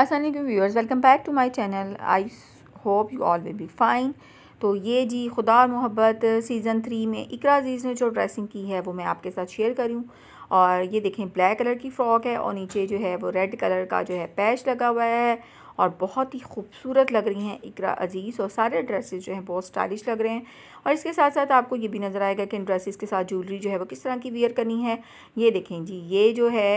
असल viewers welcome back to my channel I hope you all will be fine तो ये जी खुदा मोहब्बत सीज़न थ्री में इकरा अजीज़ ने जो ड्रेसिंग की है वो मैं आपके साथ शेयर करूँ और ये देखें ब्लैक कलर की फ़्रॉक है और नीचे जो है वो रेड कलर का जो है पैच लगा हुआ है और बहुत ही खूबसूरत लग रही हैं इकरा अजीज़ और सारे ड्रेसेस जो हैं बहुत स्टाइलिश लग रहे हैं और इसके साथ साथ आपको ये भी नज़र आएगा कि इन ड्रेसेस के साथ ज्वेलरी जो है वो किस तरह की वियर करनी है ये देखें जी ये जो है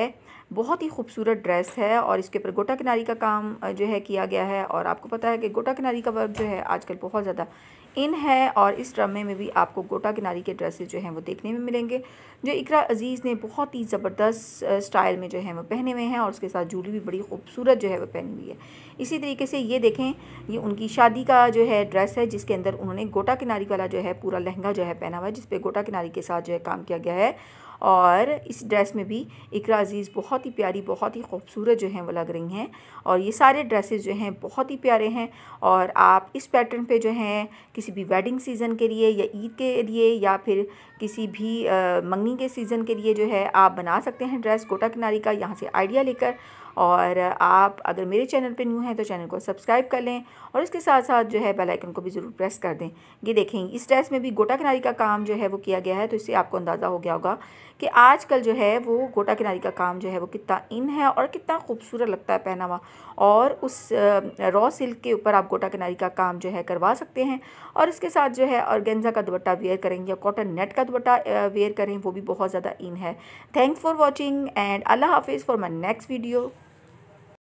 बहुत ही खूबसूरत ड्रेस है और इसके ऊपर गोटा किनारी का काम जो है किया गया है और आपको पता है कि गोटा किनारी का वर्क जो है आजकल बहुत ज़्यादा इन है और इस ड्रामे में भी आपको गोटा किनारी के ड्रेसेस जो हैं वो देखने में मिलेंगे जो इकरा अज़ीज़ ने बहुत ही ज़बरदस्त स्टाइल में जो है वो पहने हुए हैं और उसके साथ जूली भी बड़ी खूबसूरत जो है वो पहनी हुई है इसी तरीके से ये देखें ये उनकी शादी का जो है ड्रेस है जिसके अंदर उन्होंने गोटा किनारी वाला जो है पूरा लहंगा जो है पहना हुआ है जिसपे गोटा किनारी के साथ जो है काम किया गया है और इस ड्रेस में भी इकरा अज़ीज़ बहुत ही प्यारी बहुत ही खूबसूरत जो हैं वो लग रही हैं और ये सारे ड्रेसेस जो हैं बहुत ही प्यारे हैं और आप इस पैटर्न पे जो हैं किसी भी वेडिंग सीज़न के लिए या ईद के लिए या फिर किसी भी आ, मंगनी के सीज़न के लिए जो है आप बना सकते हैं ड्रेस कोटा किनारी का यहाँ से आइडिया लेकर और आप अगर मेरे चैनल पर न्यू हैं तो चैनल को सब्सक्राइब कर लें और इसके साथ साथ जो है बेल आइकन को भी ज़रूर प्रेस कर दें ये देखें इस ड्रेस में भी गोटा किनारी का काम जो है वो किया गया है तो इससे आपको अंदाज़ा हो गया होगा कि आजकल जो है वो गोटा किनारी का काम जो है वो कितना इन है और कितना खूबसूरत लगता है पहनावा और उस रॉ सिल्क के ऊपर आप गोटा किनारी का काम जो है करवा सकते हैं और इसके साथ जो है गेंजा का दुपट्टा वेयर करेंगे या कॉटन नेट का दुपट्टा वेयर करें वो भी बहुत ज़्यादा इन है थैंक्स फॉर वॉचिंग एंड अल्लाह हाफिज़ फॉर माई नेक्स्ट वीडियो